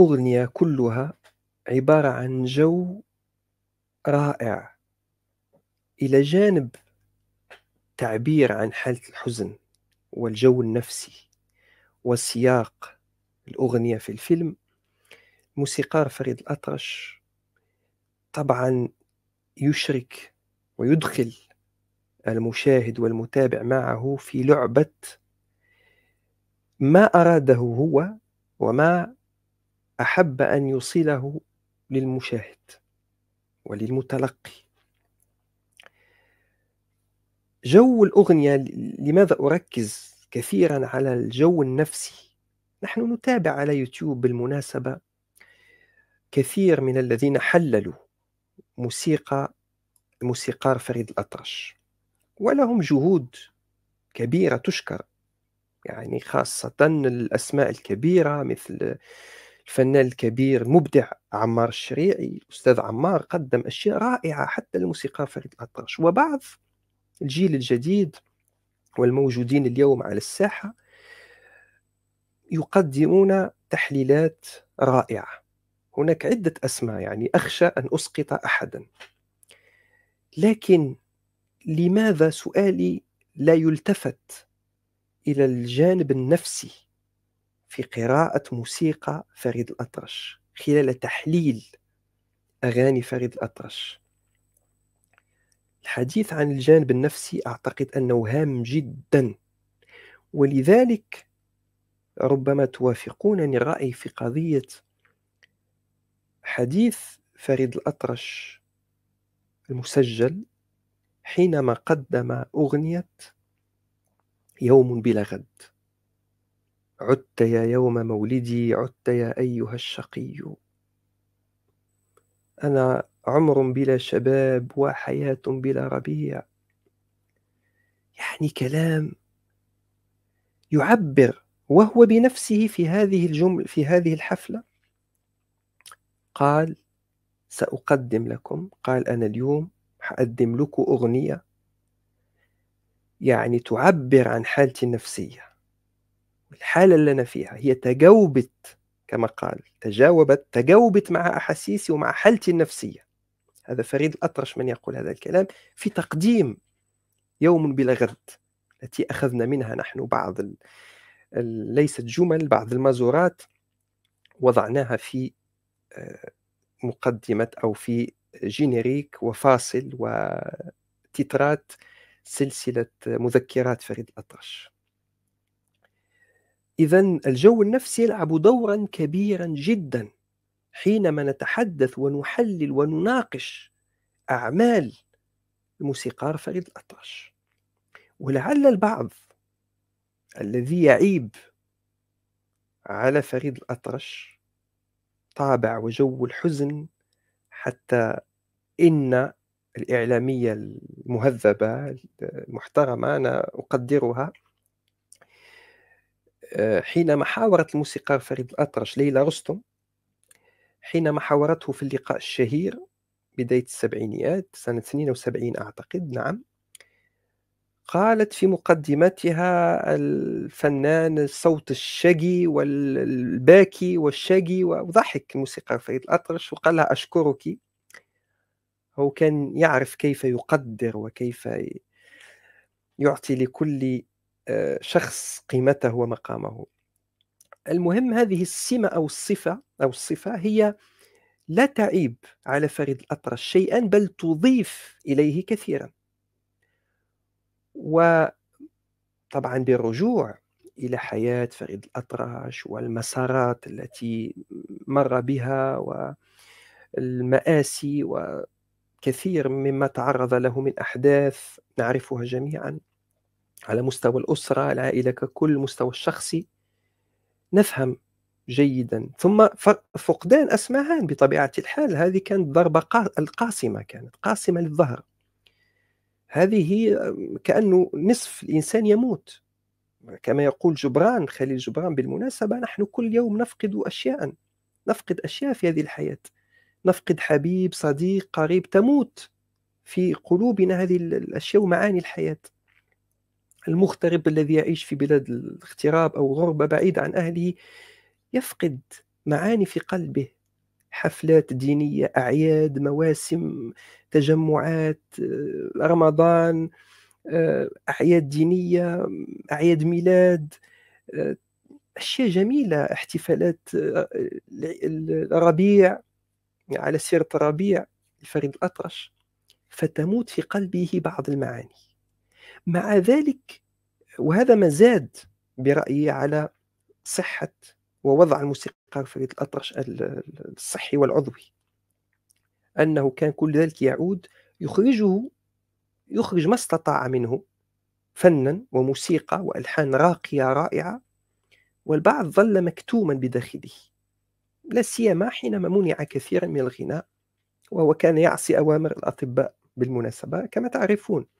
الأغنية كلها عبارة عن جو رائع إلى جانب تعبير عن حالة الحزن والجو النفسي وسياق الأغنية في الفيلم موسيقار فريد الأطرش طبعا يشرك ويدخل المشاهد والمتابع معه في لعبة ما أراده هو وما احب ان يوصله للمشاهد وللمتلقي جو الاغنيه لماذا اركز كثيرا على الجو النفسي نحن نتابع على يوتيوب بالمناسبه كثير من الذين حللوا موسيقى الموسيقار فريد الأطرش ولهم جهود كبيرة تشكر يعني خاصة الأسماء الكبيرة مثل الفنان الكبير مبدع عمار الشريعي الاستاذ عمار قدم اشياء رائعه حتى الموسيقى فريد الاطرش وبعض الجيل الجديد والموجودين اليوم على الساحه يقدمون تحليلات رائعه هناك عده اسماء يعني اخشى ان اسقط احدا لكن لماذا سؤالي لا يلتفت الى الجانب النفسي في قراءة موسيقى فريد الأطرش خلال تحليل أغاني فريد الأطرش الحديث عن الجانب النفسي أعتقد أنه هام جدا ولذلك ربما توافقونني الرأي في قضية حديث فريد الأطرش المسجل حينما قدم أغنية يوم بلا غد عدت يا يوم مولدي عدت يا أيها الشقي أنا عمر بلا شباب وحياة بلا ربيع يعني كلام يعبر وهو بنفسه في هذه الجمل في هذه الحفلة قال سأقدم لكم قال أنا اليوم حأقدم لكم أغنية يعني تعبر عن حالتي النفسيه الحالة اللي أنا فيها هي تجاوبت كما قال تجاوبت تجاوبت مع أحاسيسي ومع حالتي النفسية هذا فريد الأطرش من يقول هذا الكلام في تقديم يوم بلا غد التي أخذنا منها نحن بعض ال... ال... ليست جمل بعض المازورات وضعناها في آه، مقدمة أو في جينيريك وفاصل وتترات سلسلة مذكرات فريد الأطرش إذا الجو النفسي يلعب دورا كبيرا جدا حينما نتحدث ونحلل ونناقش أعمال الموسيقار فريد الأطرش ولعل البعض الذي يعيب على فريد الأطرش طابع وجو الحزن حتى إن الإعلامية المهذبة المحترمة أنا أقدرها آه، حينما حاورت الموسيقار فريد الأطرش ليلى رستم حينما حاورته في اللقاء الشهير بداية السبعينيات سنة 72 أعتقد نعم قالت في مقدمتها الفنان الصوت الشقي والباكي والشقي وضحك الموسيقار فريد الأطرش وقال لها أشكرك هو كان يعرف كيف يقدر وكيف يعطي لكل شخص قيمته ومقامه المهم هذه السمة أو الصفة أو الصفة هي لا تعيب على فريد الأطرش شيئا بل تضيف إليه كثيرا وطبعا بالرجوع إلى حياة فريد الأطرش والمسارات التي مر بها والمآسي وكثير مما تعرض له من أحداث نعرفها جميعا على مستوى الأسرة العائلة ككل مستوى الشخصي نفهم جيدا ثم فقدان أسمعان بطبيعة الحال هذه كانت ضربة القاسمة كانت قاسمة للظهر هذه كأنه نصف الإنسان يموت كما يقول جبران خليل جبران بالمناسبة نحن كل يوم نفقد أشياء نفقد أشياء في هذه الحياة نفقد حبيب صديق قريب تموت في قلوبنا هذه الأشياء ومعاني الحياة المغترب الذي يعيش في بلاد الاغتراب أو غربة بعيدة عن أهله يفقد معاني في قلبه حفلات دينية أعياد مواسم تجمعات آه، رمضان آه، أعياد دينية أعياد ميلاد آه، أشياء جميلة احتفالات الربيع على سيرة الربيع الفريد الأطرش فتموت في قلبه بعض المعاني مع ذلك وهذا ما زاد برأيي على صحة ووضع الموسيقار فريد الأطرش الصحي والعضوي أنه كان كل ذلك يعود يخرجه يخرج ما استطاع منه فنا وموسيقى والحان راقيه رائعه والبعض ظل مكتوما بداخله لا سيما حينما منع كثيرا من الغناء وهو كان يعصي اوامر الاطباء بالمناسبه كما تعرفون